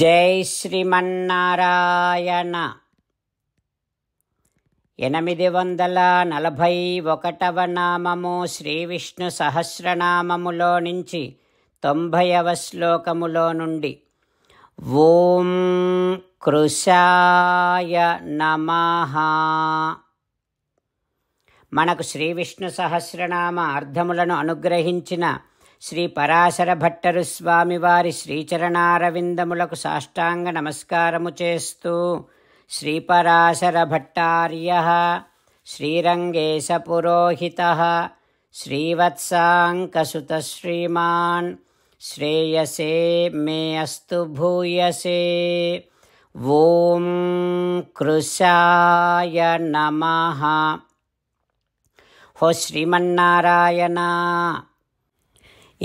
జై శ్రీమన్నారాయణ ఎనిమిది వందల నలభై ఒకటవ నామము శ్రీ విష్ణు సహస్రనామములో నుంచి తొంభైవ శ్లోకములో నుండి ఓం కృషాయ నమ మనకు శ్రీ విష్ణు సహస్రనామ అర్థములను అనుగ్రహించిన శ్రీ పరాశర భట్టరు స్వామివారి శ్రీచరణారవిందములకు సాష్టాంగ నమస్కారము చేస్తూ శ్రీ పరాశర భట్టార్య శ్రీరంగేశ పురోహిత శ్రీవత్సాంకసుత శ్రీమాన్ శ్రేయసే మే అస్తు భూయసే ఓం కృషాయ నమ హో శ్రీమన్నారాయణ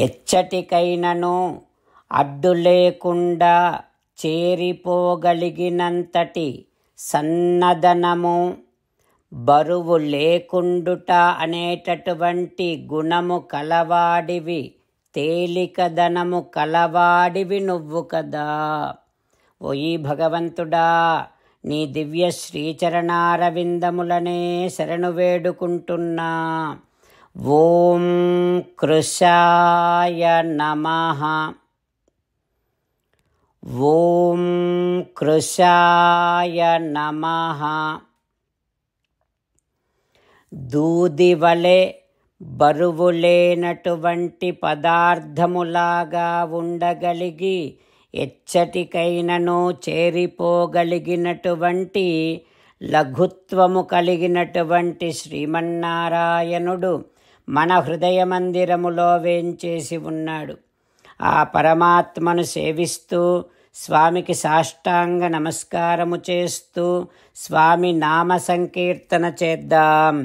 ఎచ్చటికైనను అడ్డు లేకుండా చేరిపోగలిగినంతటి సన్నదనము బరువు లేకుండుట అనేటటువంటి గుణము కలవాడివి తేలికదనము కలవాడివి నువ్వు కదా ఓయి భగవంతుడా నీ దివ్య శ్రీచరణారవిందములనే శరణు వేడుకుంటున్నా ఓం కృషాయ నమ ఓం కృషాయ నమ దూదివలే బరువు లేనటువంటి పదార్థములాగా ఉండగలిగి ఎచ్చటికైనను చేరిపోగలిగినటువంటి లఘుత్వము కలిగినటువంటి శ్రీమన్నారాయణుడు మన హృదయ మందిరములో వేంచేసి ఉన్నాడు ఆ పరమాత్మను సేవిస్తూ స్వామికి సాష్టాంగ నమస్కారము చేస్తూ స్వామి నామ సంకీర్తన చేద్దాం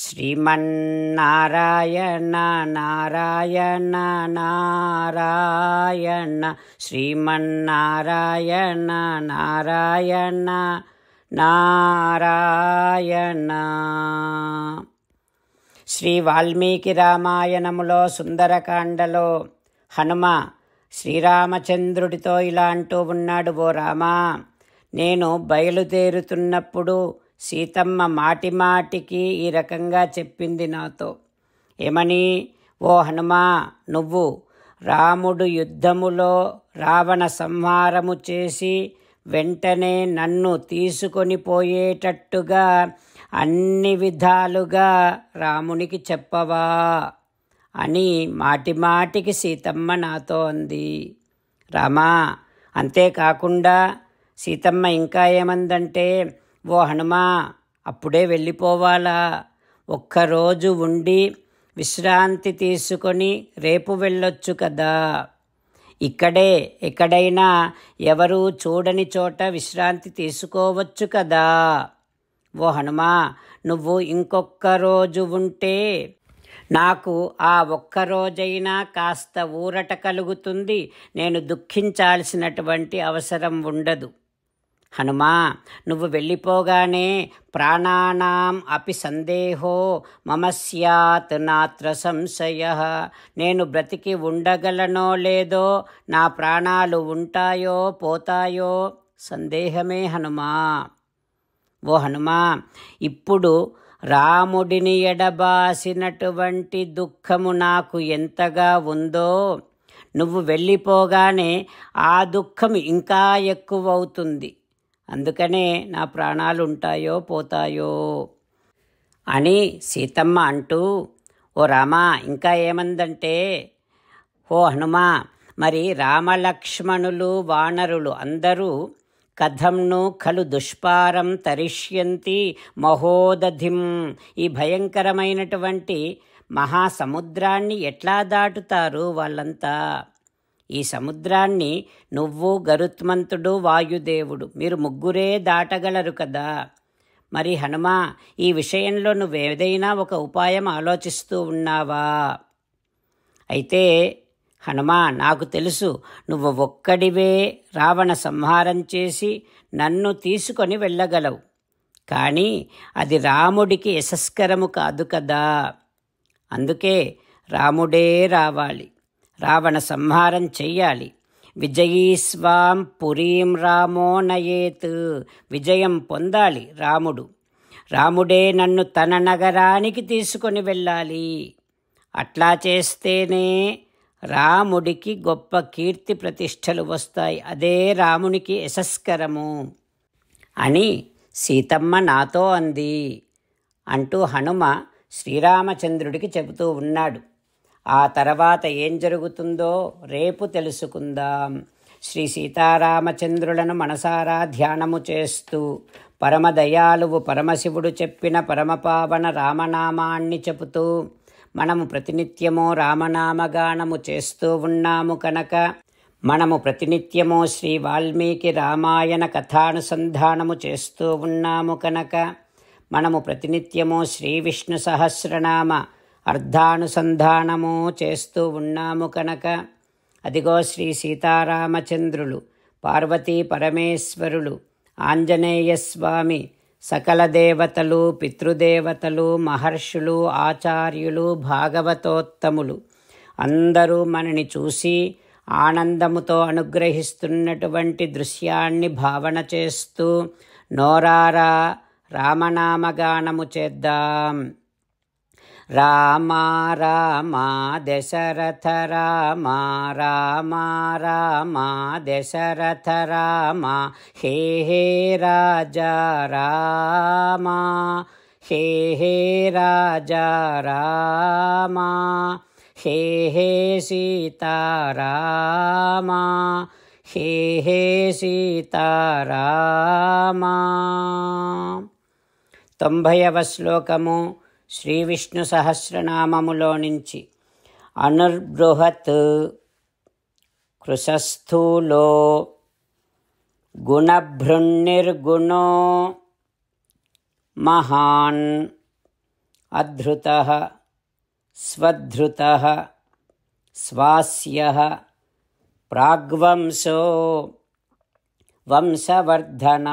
శ్రీమన్నారాయణ నారాయణ నారాయణ శ్రీమన్నారాయణ నారాయణ నారాయణ శ్రీ వాల్మీకి రామాయణములో సుందరకాండలో హనుమ శ్రీరామచంద్రుడితో ఇలా అంటూ ఉన్నాడు ఓ రామా నేను బయలుదేరుతున్నప్పుడు సీతమ్మ మాటి మాటికి ఈ రకంగా చెప్పింది నాతో ఏమని ఓ హనుమా నువ్వు రాముడు యుద్ధములో రావణ సంహారము చేసి వెంటనే నన్ను తీసుకొని పోయేటట్టుగా అన్ని విధాలుగా రామునికి చెప్పవా అని మాటిమాటికి సీతమ్మ నాతో అంది రామా అంతేకాకుండా సీతమ్మ ఇంకా ఏమందంటే ఓ హనుమా అప్పుడే వెళ్ళిపోవాలా ఒక్కరోజు ఉండి విశ్రాంతి తీసుకొని రేపు వెళ్ళొచ్చు కదా ఇక్కడే ఎక్కడైనా ఎవరూ చూడని చోట విశ్రాంతి తీసుకోవచ్చు కదా ఓ హనుమా నువ్వు ఇంకొక్క రోజు ఉంటే నాకు ఆ ఒక్కరోజైనా కాస్త ఊరట కలుగుతుంది నేను దుఃఖించాల్సినటువంటి అవసరం ఉండదు హనుమా నువ్వు వెళ్ళిపోగానే ప్రాణానాం అపి సందేహో మమ స్యాత్ నాత్ర సంశయ నేను బ్రతికి ఉండగలనో లేదో నా ప్రాణాలు ఉంటాయో పోతాయో సందేహమే హనుమా ఓ హనుమా ఇప్పుడు రాముడిని ఎడబాసినటువంటి దుఃఖము నాకు ఎంతగా ఉందో నువ్వు వెళ్ళిపోగానే ఆ దుఃఖం ఇంకా ఎక్కువ అవుతుంది అందుకనే నా ప్రాణాలు ఉంటాయో పోతాయో అని సీతమ్మ అంటూ ఓ రామా ఇంకా ఏమందంటే ఓ హనుమా మరి రామలక్ష్మణులు వానరులు అందరూ కథం ను ఖలు దుష్పారం తరిష్యంతి మహోదధిం ఈ భయంకరమైనటువంటి మహాసముద్రాన్ని ఎట్లా దాటుతారు వాళ్ళంతా ఈ సముద్రాన్ని నువ్వు గరుత్మంతుడు వాయుదేవుడు మీరు ముగ్గురే దాటగలరు కదా మరి హనుమా ఈ విషయంలో నువ్వేదైనా ఒక ఉపాయం ఆలోచిస్తూ ఉన్నావా అయితే హనుమా నాకు తెలుసు నువ్వు ఒక్కడివే రావణ సంహారం చేసి నన్ను తీసుకొని వెళ్ళగలవు కానీ అది రాముడికి యశస్కరము కాదు కదా అందుకే రాముడే రావాలి రావణ సంహారం చెయ్యాలి విజయీస్వాం పురీం రామో నయేత్ విజయం పొందాలి రాముడు రాముడే నన్ను తన నగరానికి తీసుకొని వెళ్ళాలి అట్లా చేస్తేనే రాముడికి గొప్ప కీర్తి ప్రతిష్టలు వస్తాయి అదే రామునికి యశస్కరము అని సీతమ్మ నాతో అంది అంటూ హనుమ శ్రీరామచంద్రుడికి చెబుతూ ఉన్నాడు ఆ తర్వాత ఏం జరుగుతుందో రేపు తెలుసుకుందాం శ్రీ సీతారామచంద్రులను మనసారా ధ్యానము చేస్తూ పరమదయాలువు పరమశివుడు చెప్పిన పరమపావన రామనామాన్ని చెబుతూ మనము ప్రతినిత్యము రామనామగానము చేస్తూ ఉన్నాము కనుక మనము ప్రతినిత్యము శ్రీ వాల్మీకి రామాయణ కథానుసంధానము చేస్తూ ఉన్నాము కనుక మనము ప్రతినిత్యము శ్రీ విష్ణు సహస్రనామ అర్ధానుసంధానము చేస్తూ ఉన్నాము కనుక అదిగో శ్రీ సీతారామచంద్రులు పార్వతీ పరమేశ్వరులు ఆంజనేయస్వామి సకల దేవతలు పితృదేవతలు మహర్షులు ఆచార్యులు భాగవతోత్తములు అందరూ మనని చూసి ఆనందముతో అనుగ్రహిస్తున్నటువంటి దృశ్యాన్ని భావన చేస్తూ నోరారా రామనామగానము చేద్దాం రామ రామ దశరథ రామ రామ రామ దశరథ రామా హే హే రాజా రామ హే హే రాజా రామ హే హే సీతారామ హే హే సీతారామ తొంభైవ శ్లోకము శ్రీ విష్ణు సహస్రనామములో నుంచి అనుర్బృహత్ కృశస్థూలో గుణభృన్నిర్గుణో మహాన్ అధృత స్వధృత స్వాస్య ప్రాగ్వంశో వంశవర్ధన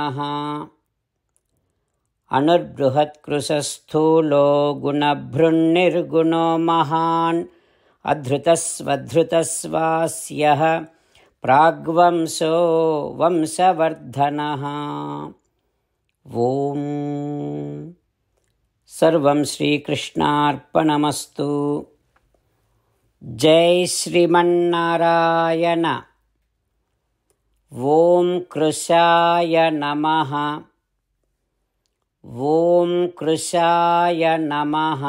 अनुर्बृहत्कृशस्थूलो गुणभृन्निर्गुणो महान् अधृतस्वधृतस्वास्यः प्राग्वंशो वंशवर्धनः ॐ सर्वं श्रीकृष्णार्पणमस्तु जय श्रीमन्नारायण ॐ कृशाय नमः ॐ कृशाय नमः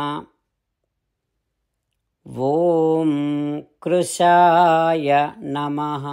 ॐ कृशाय नमः